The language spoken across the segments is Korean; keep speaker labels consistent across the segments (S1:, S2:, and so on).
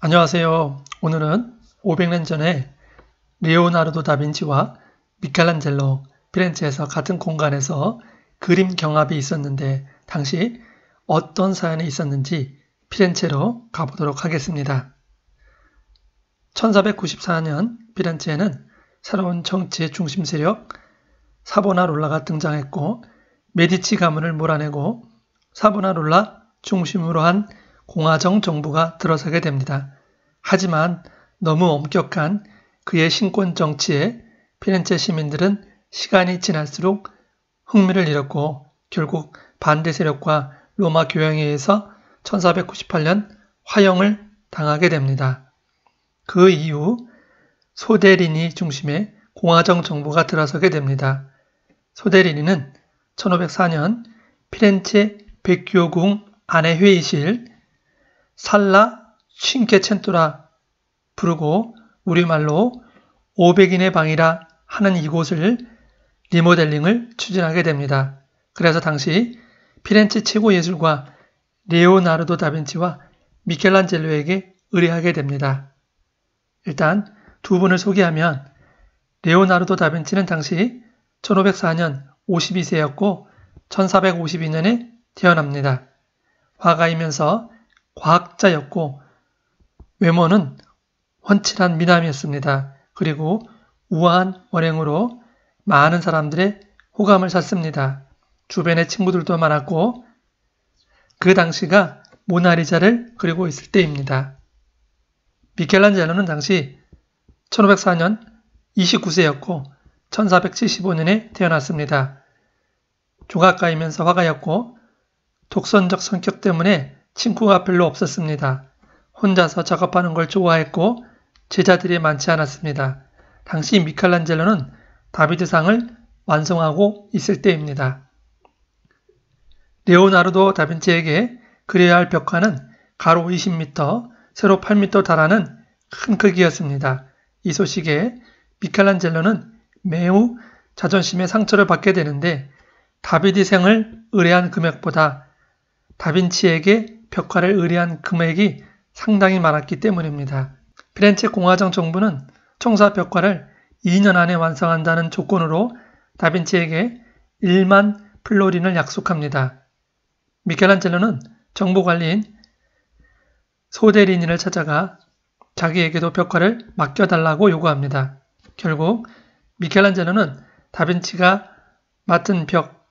S1: 안녕하세요. 오늘은 500년 전에 레오나르도 다빈치와 미켈란젤로 피렌체에서 같은 공간에서 그림 경합이 있었는데 당시 어떤 사연이 있었는지 피렌체로 가보도록 하겠습니다. 1494년 피렌체에는 새로운 정치의 중심 세력 사보나롤라가 등장했고 메디치 가문을 몰아내고 사보나롤라 중심으로 한 공화정 정부가 들어서게 됩니다. 하지만 너무 엄격한 그의 신권 정치에 피렌체 시민들은 시간이 지날수록 흥미를 잃었고 결국 반대 세력과 로마 교황에 의해서 1498년 화형을 당하게 됩니다. 그 이후 소데리니 중심의 공화정 정부가 들어서게 됩니다. 소데리니는 1504년 피렌체 백교궁 안의 회의실 살라 신케첸토라 부르고 우리말로 500인의 방이라 하는 이곳을 리모델링을 추진하게 됩니다. 그래서 당시 피렌체 최고 예술가 레오나르도 다빈치와 미켈란젤로에게 의뢰하게 됩니다. 일단 두 분을 소개하면 레오나르도 다빈치는 당시 1504년 52세였고 1452년에 태어납니다. 화가이면서 과학자였고 외모는 훤칠한 미남이었습니다. 그리고 우아한 원행으로 많은 사람들의 호감을 샀습니다. 주변의 친구들도 많았고 그 당시가 모나리자를 그리고 있을 때입니다. 미켈란젤로는 당시 1504년 29세였고 1475년에 태어났습니다. 조각가이면서 화가였고 독선적 성격 때문에 친구가 별로 없었습니다. 혼자서 작업하는 걸 좋아했고 제자들이 많지 않았습니다. 당시 미켈란젤로는 다비드상을 완성하고 있을 때입니다. 레오나르도 다빈치에게 그려야 할 벽화는 가로 20m, 세로 8m 달하는 큰 크기였습니다. 이 소식에 미켈란젤로는 매우 자존심의 상처를 받게 되는데 다비드 생을 의뢰한 금액보다 다빈치에게 벽화를 의뢰한 금액이 상당히 많았기 때문입니다. 피렌체 공화정 정부는 청사 벽화를 2년 안에 완성한다는 조건으로 다빈치에게 1만 플로린을 약속합니다. 미켈란젤로는 정부 관리인 소데리니를 찾아가 자기에게도 벽화를 맡겨달라고 요구합니다. 결국 미켈란젤로는 다빈치가 맡은 벽,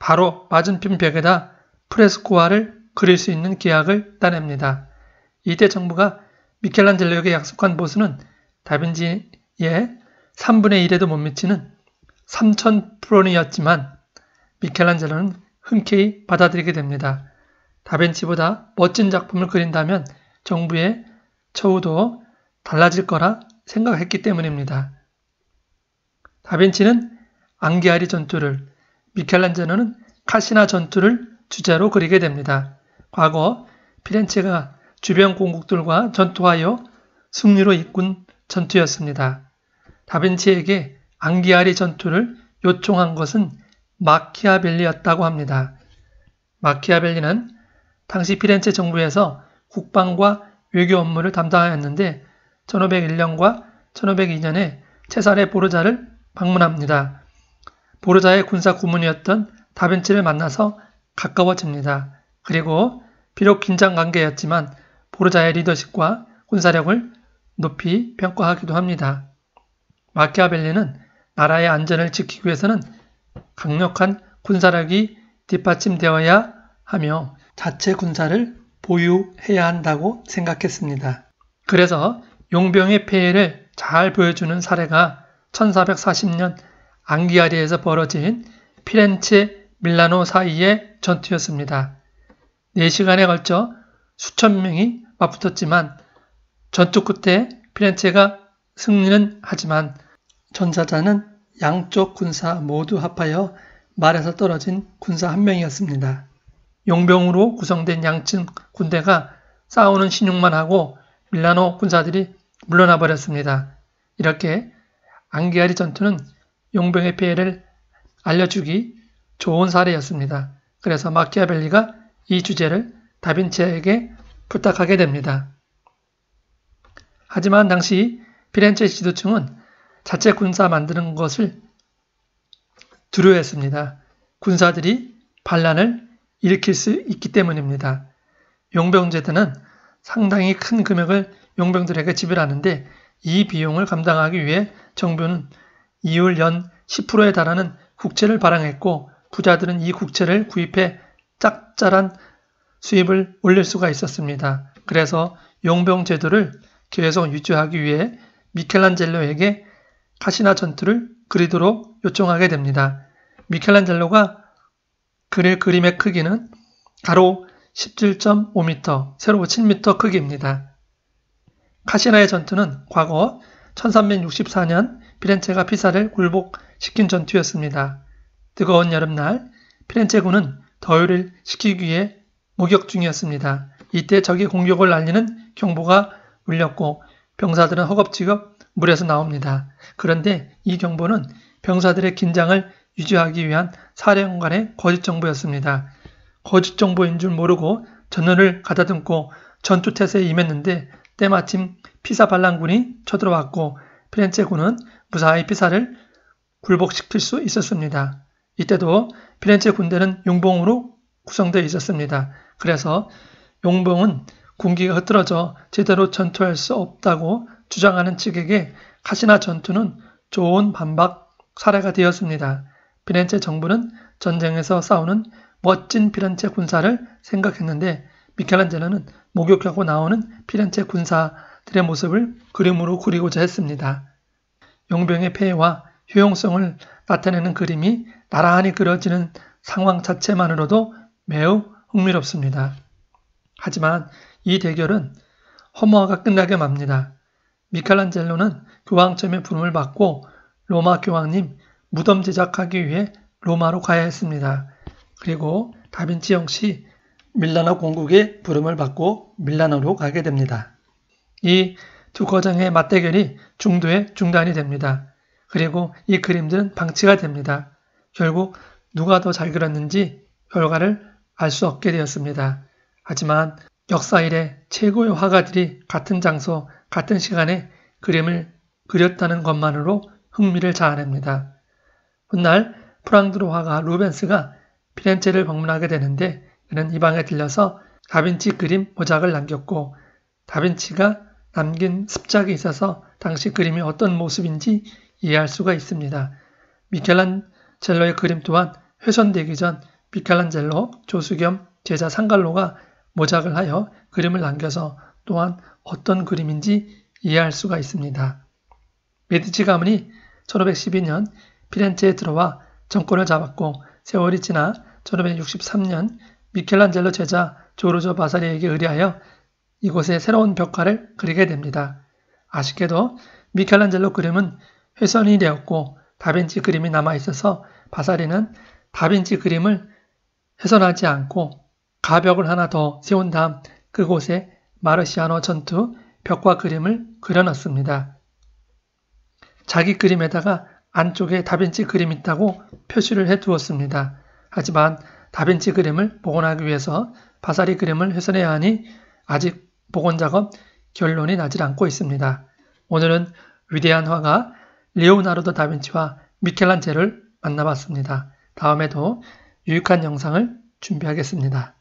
S1: 바로 맞은편 벽에다 프레스코화를 그릴 수 있는 계약을 따냅니다. 이때 정부가 미켈란젤로에게 약속한 보수는 다빈치의 3분의 1에도 못 미치는 3천 프론이었지만 미켈란젤로는 흔쾌히 받아들이게 됩니다. 다빈치보다 멋진 작품을 그린다면 정부의 처우도 달라질 거라 생각했기 때문입니다. 다빈치는 앙기아리 전투를, 미켈란젤로는 카시나 전투를 주제로 그리게 됩니다. 과거 피렌체가 주변 공국들과 전투하여 승리로 이끈 전투였습니다. 다빈치에게 앙기아리 전투를 요청한 것은 마키아벨리였다고 합니다. 마키아벨리는 당시 피렌체 정부에서 국방과 외교 업무를 담당하였는데 1501년과 1502년에 체살의 보르자를 방문합니다. 보르자의 군사 고문이었던 다빈치를 만나서 가까워집니다. 그리고 비록 긴장 관계였지만 보르자의 리더십과 군사력을 높이 평가하기도 합니다. 마키아벨리는 나라의 안전을 지키기 위해서는 강력한 군사력이 뒷받침되어야 하며 자체 군사를 보유해야 한다고 생각했습니다. 그래서 용병의 폐해를 잘 보여주는 사례가 1440년 앙기아리에서 벌어진 피렌체 밀라노 사이의 전투였습니다. 4시간에 걸쳐 수천 명이 맞붙었지만 전투 끝에 피렌체가 승리는 하지만 전사자는 양쪽 군사 모두 합하여 말에서 떨어진 군사 한 명이었습니다. 용병으로 구성된 양측 군대가 싸우는 신용만 하고 밀라노 군사들이 물러나 버렸습니다. 이렇게 앙기아리 전투는 용병의 피해를 알려주기 좋은 사례였습니다. 그래서 마키아벨리가 이 주제를 다빈치에게 부탁하게 됩니다. 하지만 당시 피렌체 지도층은 자체 군사 만드는 것을 두려워했습니다. 군사들이 반란을 일으킬 수 있기 때문입니다. 용병제도는 상당히 큰 금액을 용병들에게 지불하는데 이 비용을 감당하기 위해 정부는 이율 연 10%에 달하는 국채를 발행했고 부자들은 이 국채를 구입해 짭짤한 수입을 올릴 수가 있었습니다. 그래서 용병 제도를 계속 유지하기 위해 미켈란젤로에게 카시나 전투를 그리도록 요청하게 됩니다. 미켈란젤로가 그릴 그림의 크기는 가로 17.5m, 세로 7m 크기입니다. 카시나의 전투는 과거 1364년 피렌체가 피사를 굴복시킨 전투였습니다. 뜨거운 여름날 피렌체군은 더위를 식히기 위해 목욕 중이었습니다. 이때 적의 공격을 알리는 경보가 울렸고 병사들은 허겁지겁 물에서 나옵니다. 그런데 이 경보는 병사들의 긴장을 유지하기 위한 사령관의 거짓 정보였습니다. 거짓 정보인 줄 모르고 전원을 가다듬고 전투태세에 임했는데 때마침 피사 반란군이 쳐들어왔고 프렌체군은 무사히 피사를 굴복시킬 수 있었습니다. 이때도 피렌체 군대는 용봉으로 구성되어 있었습니다. 그래서 용봉은 군기가 흐트러져 제대로 전투할 수 없다고 주장하는 측에게 카시나 전투는 좋은 반박 사례가 되었습니다. 피렌체 정부는 전쟁에서 싸우는 멋진 피렌체 군사를 생각했는데 미켈란젤로는 목욕하고 나오는 피렌체 군사들의 모습을 그림으로 그리고자 했습니다. 용병의 폐해와 효용성을 나타내는 그림이 나란히 그려지는 상황 자체만으로도 매우 흥미롭습니다. 하지만 이 대결은 허무화가 끝나게 맙니다. 미켈란젤로는 교황점의 부름을 받고 로마 교황님 무덤 제작하기 위해 로마로 가야 했습니다. 그리고 다빈치 역시 밀라노 공국의 부름을 받고 밀라노로 가게 됩니다. 이 두 거장의 맞대결이 중도에 중단이 됩니다. 그리고 이 그림들은 방치가 됩니다. 결국 누가 더 잘 그렸는지 결과를 알 수 없게 되었습니다. 하지만 역사 일래 최고의 화가들이 같은 장소, 같은 시간에 그림을 그렸다는 것만으로 흥미를 자아냅니다. 훗날 프랑드로 화가 루벤스가 피렌체를 방문하게 되는데 그는 이 방에 들려서 다빈치 그림 모작을 남겼고 다빈치가 남긴 습작이 있어서 당시 그림이 어떤 모습인지 이해할 수가 있습니다. 미켈란 젤러의 그림 또한 훼손되기 전 미켈란젤로, 조수겸, 제자 상갈로가 모작을 하여 그림을 남겨서 또한 어떤 그림인지 이해할 수가 있습니다. 메디치 가문이 1512년 피렌체에 들어와 정권을 잡았고 세월이 지나 1563년 미켈란젤로 제자 조르조 바사리에게 의뢰하여 이곳에 새로운 벽화를 그리게 됩니다. 아쉽게도 미켈란젤로 그림은 훼손이 되었고 다빈치 그림이 남아있어서 바사리는 다빈치 그림을 훼손하지 않고 가벽을 하나 더 세운 다음 그곳에 마르시아노 전투 벽과 그림을 그려놨습니다. 자기 그림에다가 안쪽에 다빈치 그림 있다고 표시를 해두었습니다. 하지만 다빈치 그림을 복원하기 위해서 바사리 그림을 훼손해야 하니 아직 복원 작업 결론이 나질 않고 있습니다. 오늘은 위대한 화가 레오나르도 다빈치와 미켈란젤을 만나봤습니다. 다음에도 유익한 영상을 준비하겠습니다.